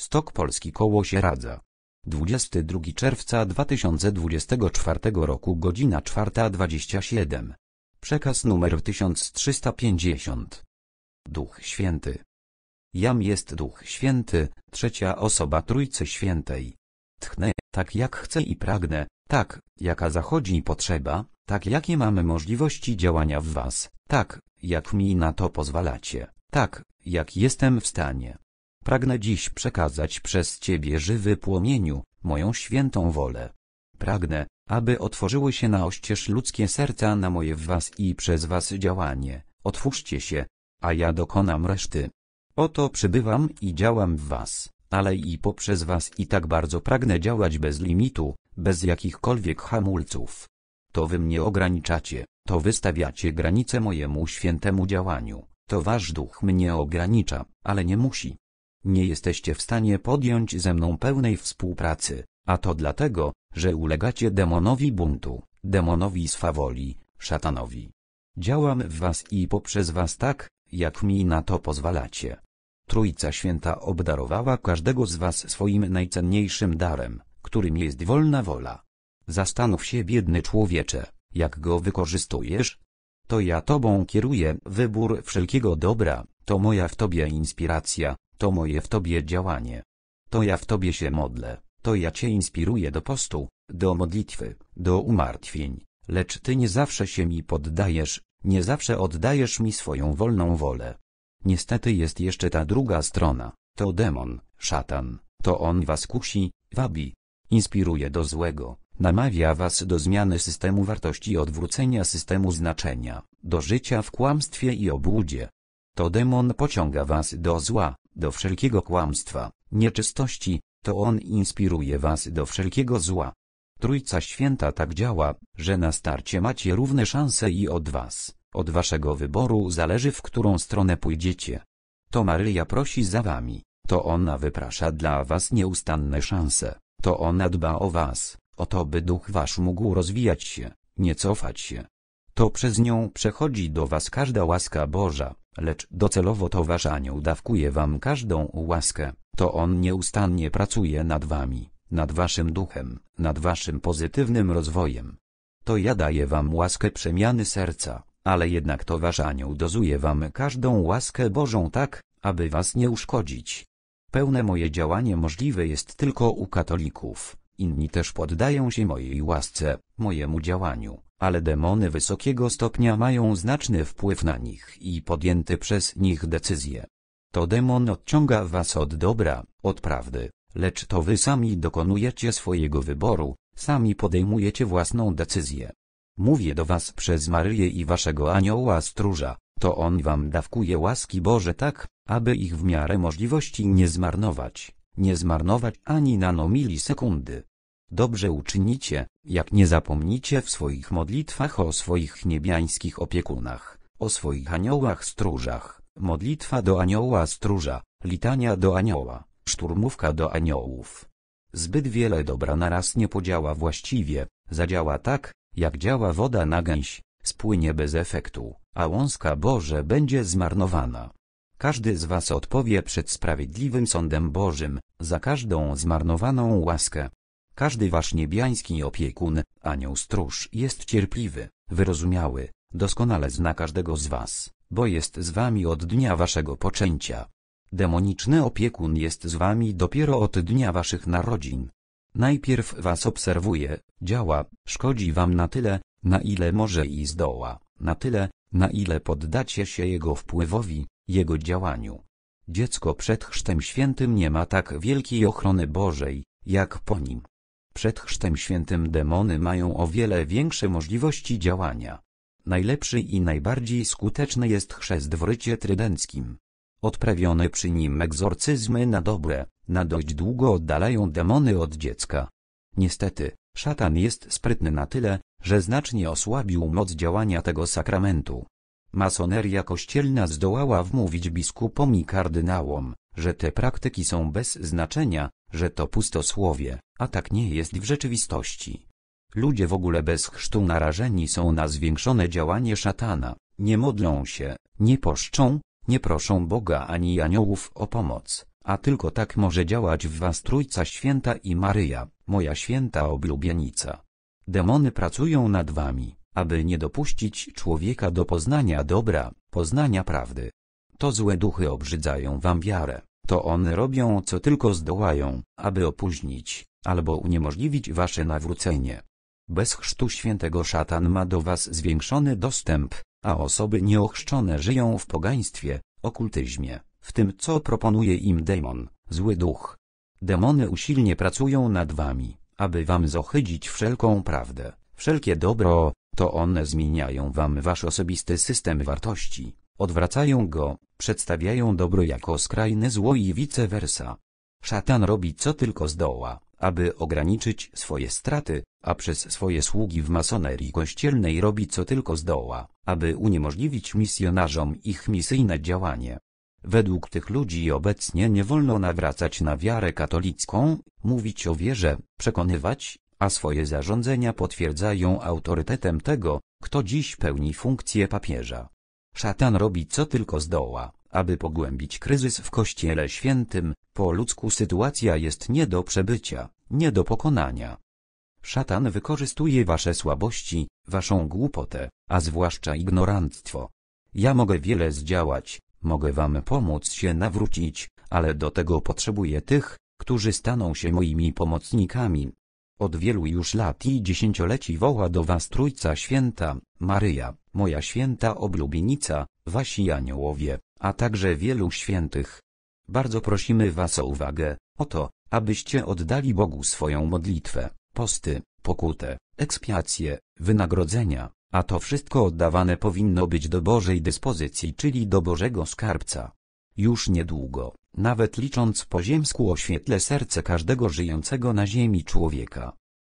Stok Polski koło się Sieradza. 22 czerwca 2024 roku godzina 4.27. Przekaz numer 1350. Duch Święty. Jam jest Duch Święty, trzecia osoba Trójcy Świętej. Tchnę, tak jak chcę i pragnę, tak, jaka zachodzi potrzeba, tak jakie mamy możliwości działania w Was, tak, jak mi na to pozwalacie, tak, jak jestem w stanie. Pragnę dziś przekazać przez Ciebie żywy płomieniu, moją świętą wolę. Pragnę, aby otworzyły się na oścież ludzkie serca na moje w Was i przez Was działanie. Otwórzcie się, a ja dokonam reszty. Oto przybywam i działam w Was, ale i poprzez Was i tak bardzo pragnę działać bez limitu, bez jakichkolwiek hamulców. To Wy mnie ograniczacie, to wystawiacie granice mojemu świętemu działaniu, to Wasz duch mnie ogranicza, ale nie musi. Nie jesteście w stanie podjąć ze mną pełnej współpracy, a to dlatego, że ulegacie demonowi buntu, demonowi swawoli, szatanowi. Działam w was i poprzez was tak, jak mi na to pozwalacie. Trójca Święta obdarowała każdego z was swoim najcenniejszym darem, którym jest wolna wola. Zastanów się biedny człowiecze, jak go wykorzystujesz? To ja tobą kieruję wybór wszelkiego dobra, to moja w Tobie inspiracja, to moje w Tobie działanie. To ja w Tobie się modlę, to ja Cię inspiruję do postu, do modlitwy, do umartwień, lecz Ty nie zawsze się mi poddajesz, nie zawsze oddajesz mi swoją wolną wolę. Niestety jest jeszcze ta druga strona, to demon, szatan, to on was kusi, wabi, inspiruje do złego, namawia was do zmiany systemu wartości i odwrócenia systemu znaczenia, do życia w kłamstwie i obłudzie, to demon pociąga was do zła, do wszelkiego kłamstwa, nieczystości, to on inspiruje was do wszelkiego zła. Trójca Święta tak działa, że na starcie macie równe szanse i od was, od waszego wyboru zależy w którą stronę pójdziecie. To Maryja prosi za wami, to ona wyprasza dla was nieustanne szanse, to ona dba o was, o to by duch wasz mógł rozwijać się, nie cofać się. To przez nią przechodzi do was każda łaska Boża, lecz docelowo towarzaniu dawkuje wam każdą łaskę, to On nieustannie pracuje nad wami, nad waszym duchem, nad waszym pozytywnym rozwojem. To ja daję wam łaskę przemiany serca, ale jednak towarzaniu dozuje wam każdą łaskę Bożą tak, aby was nie uszkodzić. Pełne moje działanie możliwe jest tylko u katolików. Inni też poddają się mojej łasce, mojemu działaniu, ale demony wysokiego stopnia mają znaczny wpływ na nich i podjęte przez nich decyzje. To demon odciąga was od dobra, od prawdy, lecz to wy sami dokonujecie swojego wyboru, sami podejmujecie własną decyzję. Mówię do was przez Maryję i waszego anioła stróża, to on wam dawkuje łaski Boże tak, aby ich w miarę możliwości nie zmarnować, nie zmarnować ani nanomili sekundy. Dobrze uczynicie, jak nie zapomnicie w swoich modlitwach o swoich niebiańskich opiekunach, o swoich aniołach stróżach, modlitwa do anioła stróża, litania do anioła, szturmówka do aniołów. Zbyt wiele dobra naraz nie podziała właściwie, zadziała tak, jak działa woda na gęś, spłynie bez efektu, a łąska Boże będzie zmarnowana. Każdy z was odpowie przed sprawiedliwym sądem Bożym, za każdą zmarnowaną łaskę, każdy wasz niebiański opiekun, anioł stróż jest cierpliwy, wyrozumiały, doskonale zna każdego z was, bo jest z wami od dnia waszego poczęcia. Demoniczny opiekun jest z wami dopiero od dnia waszych narodzin. Najpierw was obserwuje, działa, szkodzi wam na tyle, na ile może i zdoła, na tyle, na ile poddacie się jego wpływowi, jego działaniu. Dziecko przed chrztem świętym nie ma tak wielkiej ochrony Bożej, jak po nim. Przed Chrztem Świętym demony mają o wiele większe możliwości działania. Najlepszy i najbardziej skuteczny jest chrzest w rycie trydenckim. Odprawione przy nim egzorcyzmy na dobre, na dość długo oddalają demony od dziecka. Niestety, szatan jest sprytny na tyle, że znacznie osłabił moc działania tego sakramentu. Masoneria kościelna zdołała wmówić biskupom i kardynałom, że te praktyki są bez znaczenia, że to pustosłowie a tak nie jest w rzeczywistości. Ludzie w ogóle bez chrztu narażeni są na zwiększone działanie szatana, nie modlą się, nie poszczą, nie proszą Boga ani aniołów o pomoc, a tylko tak może działać w was Trójca Święta i Maryja, moja święta oblubienica. Demony pracują nad wami, aby nie dopuścić człowieka do poznania dobra, poznania prawdy. To złe duchy obrzydzają wam wiarę, to one robią co tylko zdołają, aby opóźnić, albo uniemożliwić wasze nawrócenie. Bez chrztu świętego szatan ma do was zwiększony dostęp, a osoby nieochrzczone żyją w pogaństwie, okultyzmie, w tym co proponuje im demon, zły duch. Demony usilnie pracują nad wami, aby wam zohydzić wszelką prawdę, wszelkie dobro, to one zmieniają wam wasz osobisty system wartości, Odwracają go, przedstawiają dobro jako skrajne zło i vice versa. Szatan robi co tylko zdoła, aby ograniczyć swoje straty, a przez swoje sługi w masonerii kościelnej robi co tylko zdoła, aby uniemożliwić misjonarzom ich misyjne działanie. Według tych ludzi obecnie nie wolno nawracać na wiarę katolicką, mówić o wierze, przekonywać, a swoje zarządzenia potwierdzają autorytetem tego, kto dziś pełni funkcję papieża. Szatan robi co tylko zdoła, aby pogłębić kryzys w Kościele Świętym, po ludzku sytuacja jest nie do przebycia, nie do pokonania. Szatan wykorzystuje wasze słabości, waszą głupotę, a zwłaszcza ignoranctwo. Ja mogę wiele zdziałać, mogę wam pomóc się nawrócić, ale do tego potrzebuję tych, którzy staną się moimi pomocnikami, od wielu już lat i dziesięcioleci woła do was Trójca Święta, Maryja, moja święta oblubienica, wasi aniołowie, a także wielu świętych. Bardzo prosimy was o uwagę, o to, abyście oddali Bogu swoją modlitwę, posty, pokutę, ekspiacje, wynagrodzenia, a to wszystko oddawane powinno być do Bożej dyspozycji, czyli do Bożego Skarbca. Już niedługo nawet licząc po ziemsku oświetle serce każdego żyjącego na ziemi człowieka.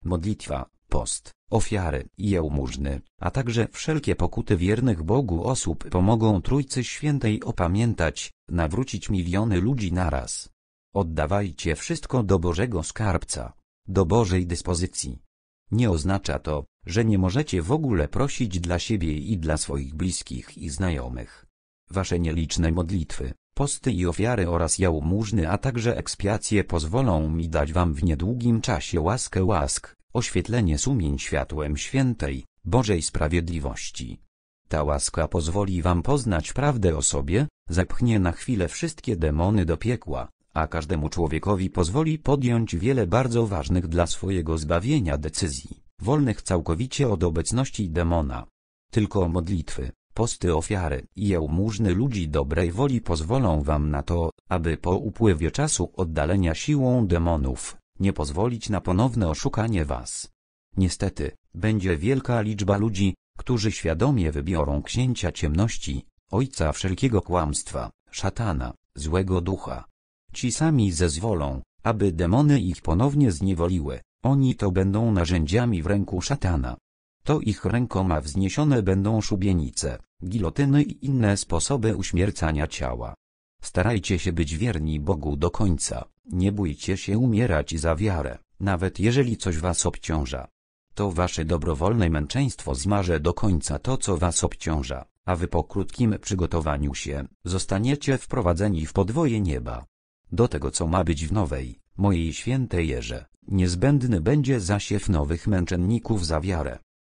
Modlitwa, post, ofiary i jałmużny, a także wszelkie pokuty wiernych Bogu osób pomogą Trójcy Świętej opamiętać, nawrócić miliony ludzi naraz. Oddawajcie wszystko do Bożego Skarbca, do Bożej dyspozycji. Nie oznacza to, że nie możecie w ogóle prosić dla siebie i dla swoich bliskich i znajomych. Wasze nieliczne modlitwy, posty i ofiary oraz jałmużny a także ekspiacje pozwolą mi dać wam w niedługim czasie łaskę łask, oświetlenie sumień światłem świętej, Bożej sprawiedliwości. Ta łaska pozwoli wam poznać prawdę o sobie, zepchnie na chwilę wszystkie demony do piekła, a każdemu człowiekowi pozwoli podjąć wiele bardzo ważnych dla swojego zbawienia decyzji, wolnych całkowicie od obecności demona. Tylko modlitwy, Posty ofiary i jałmużny ludzi dobrej woli pozwolą wam na to, aby po upływie czasu oddalenia siłą demonów, nie pozwolić na ponowne oszukanie was. Niestety, będzie wielka liczba ludzi, którzy świadomie wybiorą księcia ciemności, ojca wszelkiego kłamstwa, szatana, złego ducha. Ci sami zezwolą, aby demony ich ponownie zniewoliły, oni to będą narzędziami w ręku szatana, to ich rękoma wzniesione będą szubienice, gilotyny i inne sposoby uśmiercania ciała. Starajcie się być wierni Bogu do końca, nie bójcie się umierać za wiarę, nawet jeżeli coś was obciąża. To wasze dobrowolne męczeństwo zmarze do końca to co was obciąża, a wy po krótkim przygotowaniu się, zostaniecie wprowadzeni w podwoje nieba. Do tego co ma być w nowej, mojej świętej Jerze, niezbędny będzie zasiew nowych męczenników za wiarę.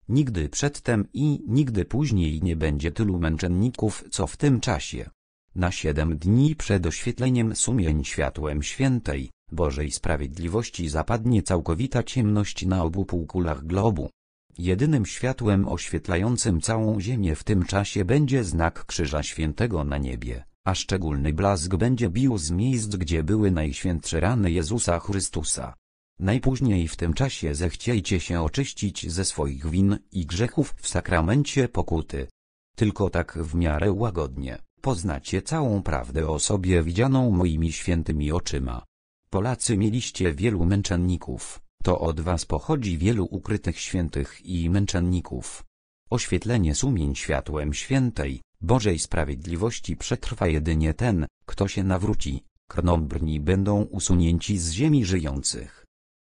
Nigdy przedtem i nigdy później nie będzie tylu męczenników co w tym czasie. Na siedem dni przed oświetleniem sumień światłem świętej, Bożej Sprawiedliwości zapadnie całkowita ciemność na obu półkulach globu. Jedynym światłem oświetlającym całą ziemię w tym czasie będzie znak Krzyża Świętego na niebie, a szczególny blask będzie bił z miejsc gdzie były najświętsze rany Jezusa Chrystusa. Najpóźniej w tym czasie zechciejcie się oczyścić ze swoich win i grzechów w sakramencie pokuty. Tylko tak w miarę łagodnie poznacie całą prawdę o sobie widzianą moimi świętymi oczyma. Polacy mieliście wielu męczenników, to od was pochodzi wielu ukrytych świętych i męczenników. Oświetlenie sumień światłem świętej, Bożej sprawiedliwości przetrwa jedynie ten, kto się nawróci, krnąbrni będą usunięci z ziemi żyjących.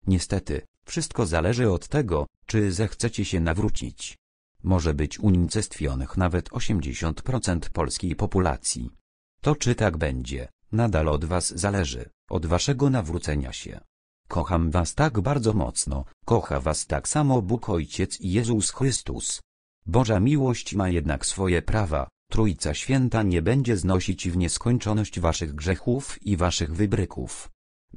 Niestety, wszystko zależy od tego, czy zechcecie się nawrócić. Może być unicestwionych nawet 80% polskiej populacji. To czy tak będzie, nadal od was zależy, od waszego nawrócenia się. Kocham was tak bardzo mocno, kocha was tak samo Bóg Ojciec i Jezus Chrystus. Boża miłość ma jednak swoje prawa, Trójca Święta nie będzie znosić w nieskończoność waszych grzechów i waszych wybryków.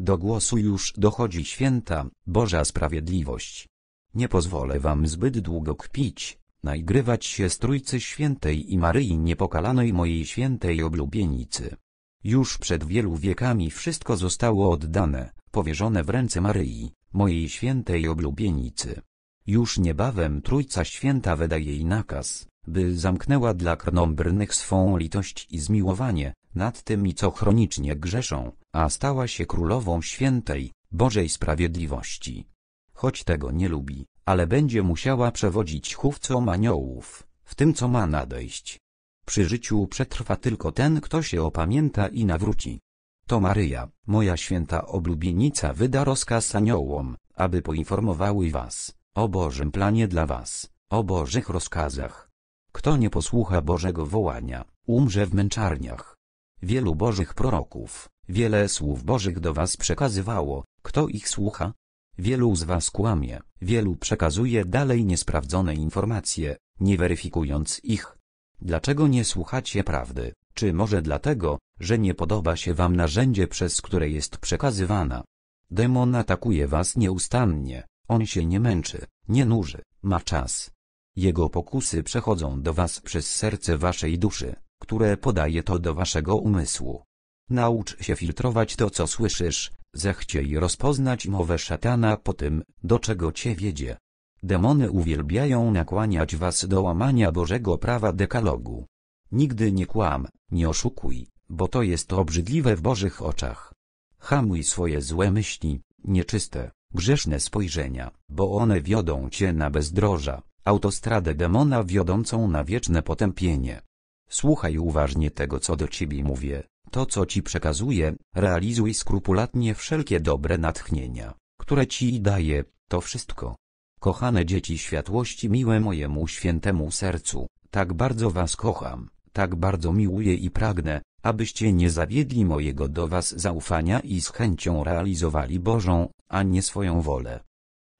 Do głosu już dochodzi święta, Boża Sprawiedliwość. Nie pozwolę wam zbyt długo kpić, naigrywać się z Trójcy Świętej i Maryi Niepokalanej mojej świętej oblubienicy. Już przed wielu wiekami wszystko zostało oddane, powierzone w ręce Maryi, mojej świętej oblubienicy. Już niebawem Trójca Święta wyda jej nakaz, by zamknęła dla krnąbrnych swą litość i zmiłowanie, nad tymi co chronicznie grzeszą, a stała się królową świętej, Bożej Sprawiedliwości. Choć tego nie lubi, ale będzie musiała przewodzić chówcom aniołów, w tym co ma nadejść. Przy życiu przetrwa tylko ten, kto się opamięta i nawróci. To Maryja, moja święta oblubienica wyda rozkaz aniołom, aby poinformowały was, o Bożym planie dla was, o Bożych rozkazach. Kto nie posłucha Bożego wołania, umrze w męczarniach. Wielu Bożych proroków, Wiele słów Bożych do was przekazywało, kto ich słucha? Wielu z was kłamie, wielu przekazuje dalej niesprawdzone informacje, nie weryfikując ich. Dlaczego nie słuchacie prawdy? Czy może dlatego, że nie podoba się wam narzędzie przez które jest przekazywana? Demon atakuje was nieustannie, on się nie męczy, nie nuży, ma czas. Jego pokusy przechodzą do was przez serce waszej duszy, które podaje to do waszego umysłu. Naucz się filtrować to co słyszysz, zechciej rozpoznać mowę szatana po tym, do czego cię wiedzie. Demony uwielbiają nakłaniać was do łamania Bożego prawa dekalogu. Nigdy nie kłam, nie oszukuj, bo to jest obrzydliwe w Bożych oczach. Hamuj swoje złe myśli, nieczyste, grzeszne spojrzenia, bo one wiodą cię na bezdroża, autostradę demona wiodącą na wieczne potępienie. Słuchaj uważnie tego co do ciebie mówię, to co Ci przekazuję, realizuj skrupulatnie wszelkie dobre natchnienia, które Ci daje, to wszystko. Kochane dzieci światłości miłe mojemu świętemu sercu, tak bardzo Was kocham, tak bardzo miłuję i pragnę, abyście nie zawiedli mojego do Was zaufania i z chęcią realizowali Bożą, a nie swoją wolę.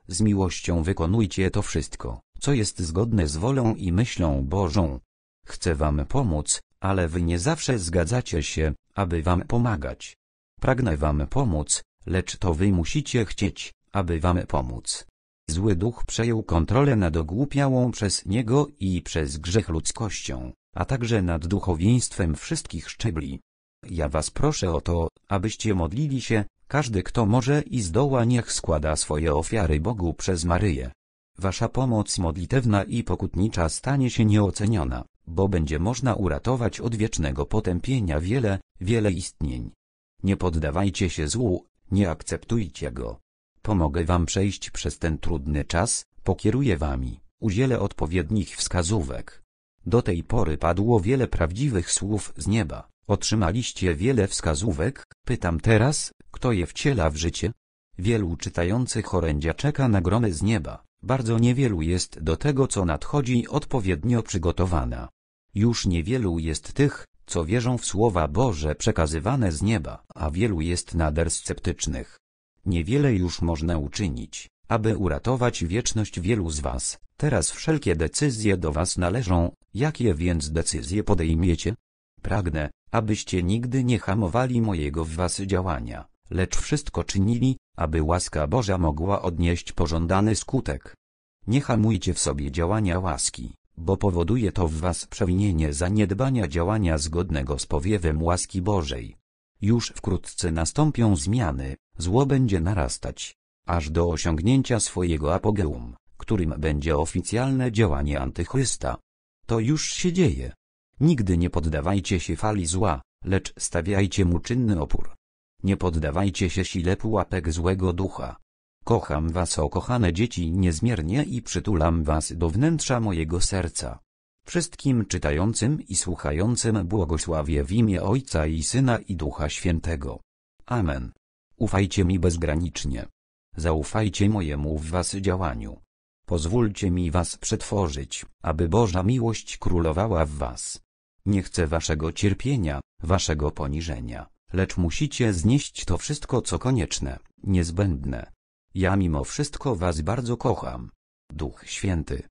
Z miłością wykonujcie to wszystko, co jest zgodne z wolą i myślą Bożą, Chcę wam pomóc, ale wy nie zawsze zgadzacie się, aby wam pomagać. Pragnę wam pomóc, lecz to wy musicie chcieć, aby wam pomóc. Zły duch przejął kontrolę nad ogłupiałą przez niego i przez grzech ludzkością, a także nad duchowieństwem wszystkich szczebli. Ja was proszę o to, abyście modlili się, każdy kto może i zdoła niech składa swoje ofiary Bogu przez Maryję. Wasza pomoc modlitewna i pokutnicza stanie się nieoceniona, bo będzie można uratować od wiecznego potępienia wiele, wiele istnień. Nie poddawajcie się złu, nie akceptujcie go. Pomogę wam przejść przez ten trudny czas, pokieruję wami, udzielę odpowiednich wskazówek. Do tej pory padło wiele prawdziwych słów z nieba, otrzymaliście wiele wskazówek, pytam teraz, kto je wciela w życie? Wielu czytających orędzia czeka na gromy z nieba, bardzo niewielu jest do tego co nadchodzi odpowiednio przygotowana. Już niewielu jest tych, co wierzą w słowa Boże przekazywane z nieba, a wielu jest nader sceptycznych. Niewiele już można uczynić, aby uratować wieczność wielu z was. Teraz wszelkie decyzje do was należą, jakie więc decyzje podejmiecie? Pragnę, abyście nigdy nie hamowali mojego w was działania, lecz wszystko czynili, aby łaska Boża mogła odnieść pożądany skutek. Nie hamujcie w sobie działania łaski, bo powoduje to w was przewinienie zaniedbania działania zgodnego z powiewem łaski Bożej. Już wkrótce nastąpią zmiany, zło będzie narastać, aż do osiągnięcia swojego apogeum, którym będzie oficjalne działanie antychrysta. To już się dzieje. Nigdy nie poddawajcie się fali zła, lecz stawiajcie mu czynny opór. Nie poddawajcie się sile pułapek złego ducha. Kocham was o kochane dzieci niezmiernie i przytulam was do wnętrza mojego serca. Wszystkim czytającym i słuchającym błogosławię w imię Ojca i Syna i Ducha Świętego. Amen. Ufajcie mi bezgranicznie. Zaufajcie mojemu w was działaniu. Pozwólcie mi was przetworzyć, aby Boża miłość królowała w was. Nie chcę waszego cierpienia, waszego poniżenia, lecz musicie znieść to wszystko co konieczne, niezbędne, ja mimo wszystko was bardzo kocham. Duch Święty.